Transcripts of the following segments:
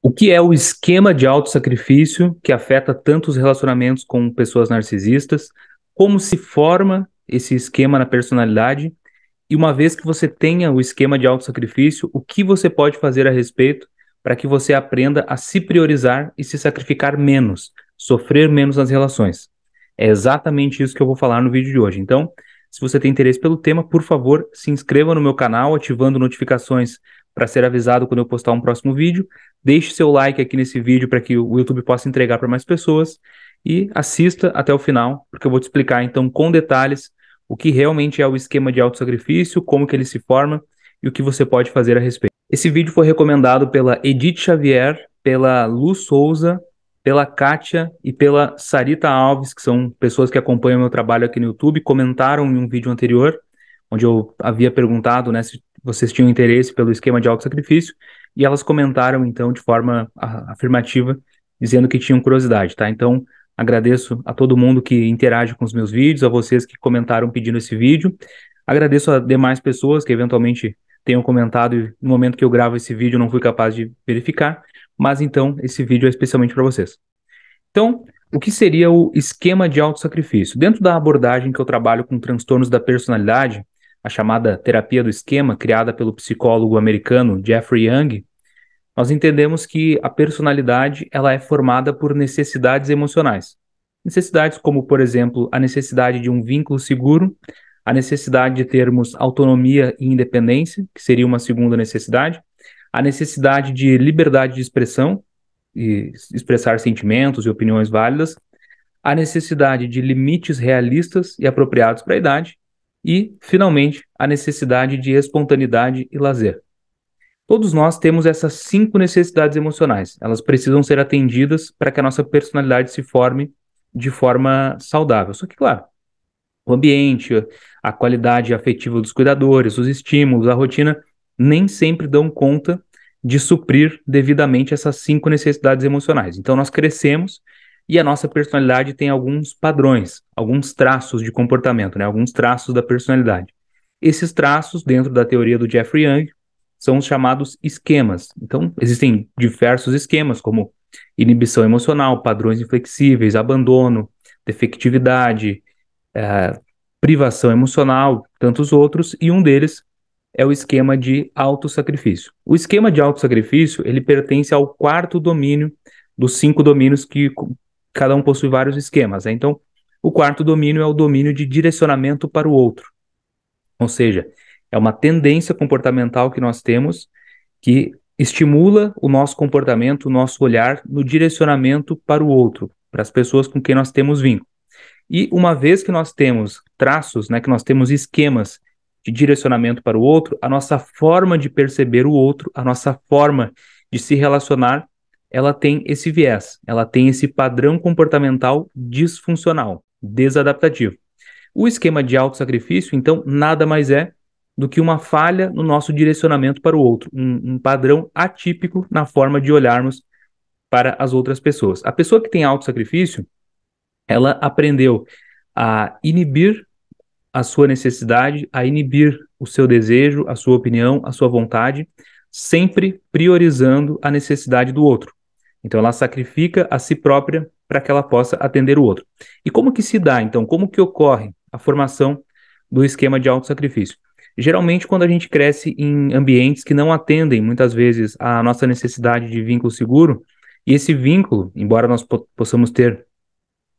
O que é o esquema de autossacrifício que afeta tanto os relacionamentos com pessoas narcisistas? Como se forma esse esquema na personalidade? E uma vez que você tenha o esquema de autossacrifício, o que você pode fazer a respeito para que você aprenda a se priorizar e se sacrificar menos, sofrer menos nas relações? É exatamente isso que eu vou falar no vídeo de hoje. Então, se você tem interesse pelo tema, por favor, se inscreva no meu canal ativando notificações para ser avisado quando eu postar um próximo vídeo. Deixe seu like aqui nesse vídeo para que o YouTube possa entregar para mais pessoas e assista até o final, porque eu vou te explicar então com detalhes o que realmente é o esquema de autossacrifício, como que ele se forma e o que você pode fazer a respeito. Esse vídeo foi recomendado pela Edith Xavier, pela Lu Souza, pela Kátia e pela Sarita Alves, que são pessoas que acompanham meu trabalho aqui no YouTube, comentaram em um vídeo anterior, onde eu havia perguntado né, se vocês tinham interesse pelo esquema de auto-sacrifício, e elas comentaram, então, de forma afirmativa, dizendo que tinham curiosidade, tá? Então, agradeço a todo mundo que interage com os meus vídeos, a vocês que comentaram pedindo esse vídeo, agradeço a demais pessoas que eventualmente tenham comentado e no momento que eu gravo esse vídeo não fui capaz de verificar, mas então esse vídeo é especialmente para vocês. Então, o que seria o esquema de sacrifício Dentro da abordagem que eu trabalho com transtornos da personalidade, a chamada terapia do esquema, criada pelo psicólogo americano Jeffrey Young, nós entendemos que a personalidade ela é formada por necessidades emocionais. Necessidades como, por exemplo, a necessidade de um vínculo seguro, a necessidade de termos autonomia e independência, que seria uma segunda necessidade, a necessidade de liberdade de expressão, e expressar sentimentos e opiniões válidas, a necessidade de limites realistas e apropriados para a idade, e, finalmente, a necessidade de espontaneidade e lazer. Todos nós temos essas cinco necessidades emocionais. Elas precisam ser atendidas para que a nossa personalidade se forme de forma saudável. Só que, claro, o ambiente, a qualidade afetiva dos cuidadores, os estímulos, a rotina, nem sempre dão conta de suprir devidamente essas cinco necessidades emocionais. Então, nós crescemos e a nossa personalidade tem alguns padrões, alguns traços de comportamento, né? alguns traços da personalidade. Esses traços, dentro da teoria do Jeffrey Young, são os chamados esquemas. Então, existem diversos esquemas, como inibição emocional, padrões inflexíveis, abandono, defectividade, é, privação emocional, tantos outros, e um deles é o esquema de autossacrifício. O esquema de autossacrifício, ele pertence ao quarto domínio dos cinco domínios que cada um possui vários esquemas. Né? Então, o quarto domínio é o domínio de direcionamento para o outro. Ou seja, é uma tendência comportamental que nós temos que estimula o nosso comportamento, o nosso olhar no direcionamento para o outro, para as pessoas com quem nós temos vínculo. E uma vez que nós temos traços, né, que nós temos esquemas de direcionamento para o outro, a nossa forma de perceber o outro, a nossa forma de se relacionar ela tem esse viés, ela tem esse padrão comportamental disfuncional, desadaptativo. O esquema de sacrifício, então, nada mais é do que uma falha no nosso direcionamento para o outro, um, um padrão atípico na forma de olharmos para as outras pessoas. A pessoa que tem sacrifício, ela aprendeu a inibir a sua necessidade, a inibir o seu desejo, a sua opinião, a sua vontade, sempre priorizando a necessidade do outro. Então ela sacrifica a si própria para que ela possa atender o outro. E como que se dá, então? Como que ocorre a formação do esquema de autossacrifício? Geralmente, quando a gente cresce em ambientes que não atendem, muitas vezes, à nossa necessidade de vínculo seguro, e esse vínculo, embora nós possamos ter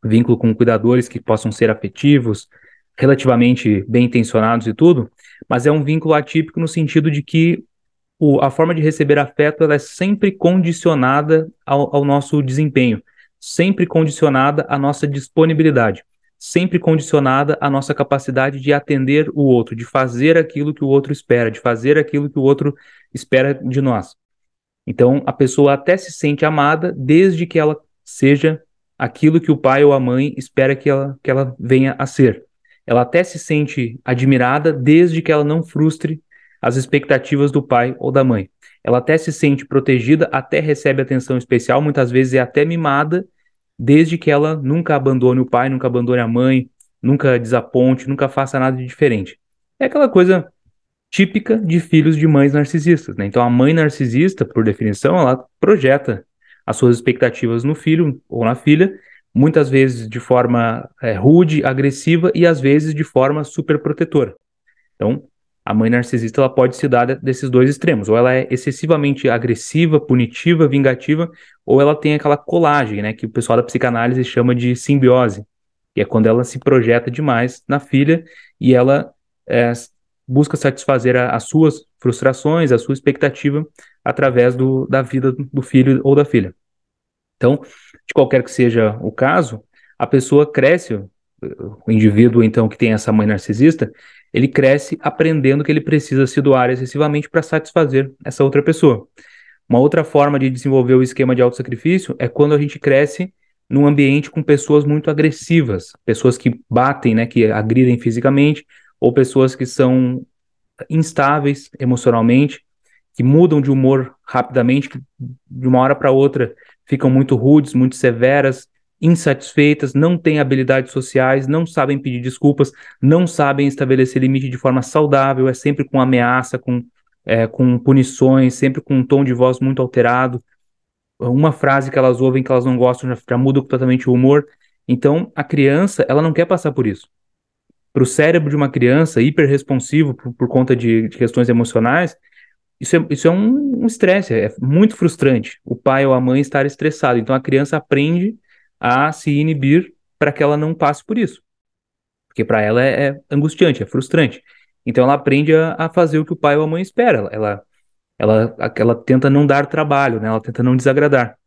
vínculo com cuidadores que possam ser afetivos, relativamente bem intencionados e tudo, mas é um vínculo atípico no sentido de que o, a forma de receber afeto ela é sempre condicionada ao, ao nosso desempenho, sempre condicionada à nossa disponibilidade, sempre condicionada à nossa capacidade de atender o outro, de fazer aquilo que o outro espera, de fazer aquilo que o outro espera de nós. Então, a pessoa até se sente amada desde que ela seja aquilo que o pai ou a mãe espera que ela, que ela venha a ser. Ela até se sente admirada desde que ela não frustre às expectativas do pai ou da mãe. Ela até se sente protegida, até recebe atenção especial, muitas vezes é até mimada, desde que ela nunca abandone o pai, nunca abandone a mãe, nunca desaponte, nunca faça nada de diferente. É aquela coisa típica de filhos de mães narcisistas. Né? Então, a mãe narcisista, por definição, ela projeta as suas expectativas no filho ou na filha, muitas vezes de forma é, rude, agressiva e às vezes de forma superprotetora. Então, a mãe narcisista ela pode se dar desses dois extremos, ou ela é excessivamente agressiva, punitiva, vingativa, ou ela tem aquela colagem, né, que o pessoal da psicanálise chama de simbiose, que é quando ela se projeta demais na filha e ela é, busca satisfazer a, as suas frustrações, a sua expectativa através do, da vida do filho ou da filha. Então, de qualquer que seja o caso, a pessoa cresce, o indivíduo então que tem essa mãe narcisista, ele cresce aprendendo que ele precisa se doar excessivamente para satisfazer essa outra pessoa. Uma outra forma de desenvolver o esquema de autossacrifício é quando a gente cresce num ambiente com pessoas muito agressivas, pessoas que batem, né, que agridem fisicamente, ou pessoas que são instáveis emocionalmente, que mudam de humor rapidamente, que de uma hora para outra ficam muito rudes, muito severas, insatisfeitas, não têm habilidades sociais, não sabem pedir desculpas, não sabem estabelecer limite de forma saudável, é sempre com ameaça, com, é, com punições, sempre com um tom de voz muito alterado. Uma frase que elas ouvem que elas não gostam já, já muda completamente o humor. Então, a criança, ela não quer passar por isso. Para o cérebro de uma criança hiperresponsivo por, por conta de, de questões emocionais, isso é, isso é um estresse, um é muito frustrante. O pai ou a mãe estar estressado. Então, a criança aprende a se inibir para que ela não passe por isso. Porque para ela é, é, angustiante, é frustrante. Então ela aprende a, a, fazer o que o pai ou a mãe espera. Ela, ela, ela, ela tenta não dar trabalho, né? ela tenta não desagradar.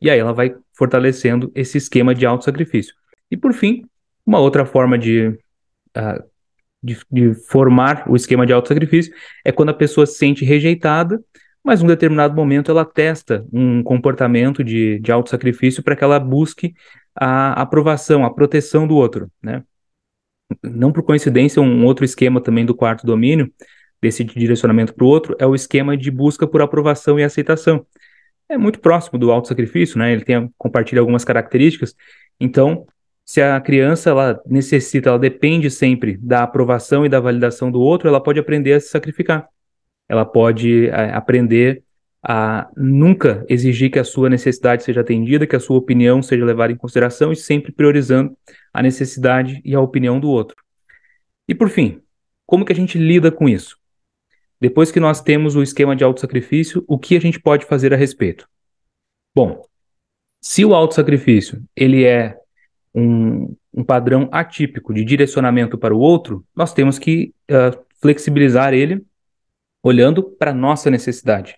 E aí ela vai fortalecendo esse esquema de auto-sacrifício. E por fim, uma outra forma de, uh, de, de formar o esquema de auto-sacrifício é quando a pessoa se sente rejeitada mas um determinado momento ela testa um comportamento de, de sacrifício para que ela busque a aprovação, a proteção do outro, né? Não por coincidência, um outro esquema também do quarto domínio, desse direcionamento para o outro, é o esquema de busca por aprovação e aceitação. É muito próximo do autossacrifício, né? Ele tem, compartilha algumas características. Então, se a criança ela necessita, ela depende sempre da aprovação e da validação do outro, ela pode aprender a se sacrificar ela pode é, aprender a nunca exigir que a sua necessidade seja atendida, que a sua opinião seja levada em consideração e sempre priorizando a necessidade e a opinião do outro. E por fim, como que a gente lida com isso? Depois que nós temos o esquema de autossacrifício, o que a gente pode fazer a respeito? Bom, se o autossacrifício ele é um, um padrão atípico de direcionamento para o outro, nós temos que uh, flexibilizar ele olhando para a nossa necessidade,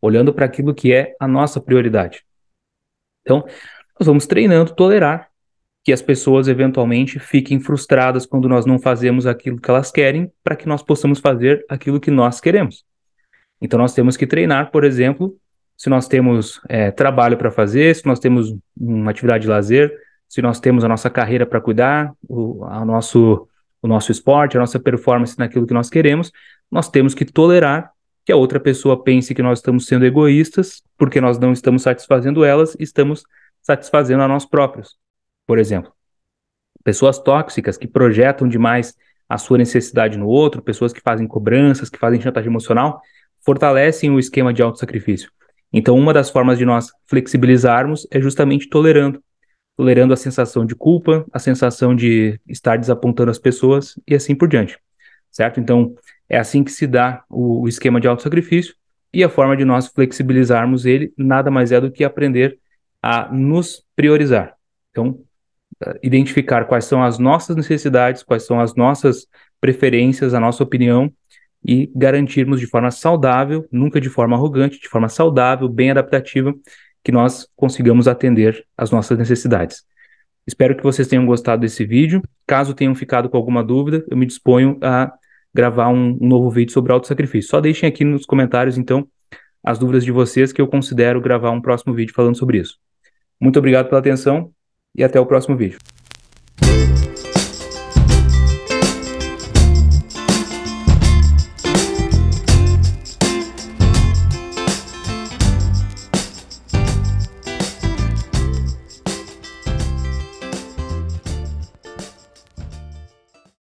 olhando para aquilo que é a nossa prioridade. Então, nós vamos treinando tolerar que as pessoas eventualmente fiquem frustradas quando nós não fazemos aquilo que elas querem, para que nós possamos fazer aquilo que nós queremos. Então, nós temos que treinar, por exemplo, se nós temos é, trabalho para fazer, se nós temos uma atividade de lazer, se nós temos a nossa carreira para cuidar, o, a nosso, o nosso esporte, a nossa performance naquilo que nós queremos, nós temos que tolerar que a outra pessoa pense que nós estamos sendo egoístas, porque nós não estamos satisfazendo elas, estamos satisfazendo a nós próprios. Por exemplo, pessoas tóxicas que projetam demais a sua necessidade no outro, pessoas que fazem cobranças, que fazem chantagem emocional, fortalecem o esquema de autossacrifício. Então, uma das formas de nós flexibilizarmos é justamente tolerando. Tolerando a sensação de culpa, a sensação de estar desapontando as pessoas e assim por diante. Certo? Então, é assim que se dá o, o esquema de autossacrifício e a forma de nós flexibilizarmos ele nada mais é do que aprender a nos priorizar. Então, eh, identificar quais são as nossas necessidades, quais são as nossas preferências, a nossa opinião e garantirmos de forma saudável, nunca de forma arrogante, de forma saudável, bem adaptativa, que nós consigamos atender às nossas necessidades. Espero que vocês tenham gostado desse vídeo. Caso tenham ficado com alguma dúvida, eu me disponho a gravar um, um novo vídeo sobre auto-sacrifício. Só deixem aqui nos comentários, então, as dúvidas de vocês que eu considero gravar um próximo vídeo falando sobre isso. Muito obrigado pela atenção e até o próximo vídeo.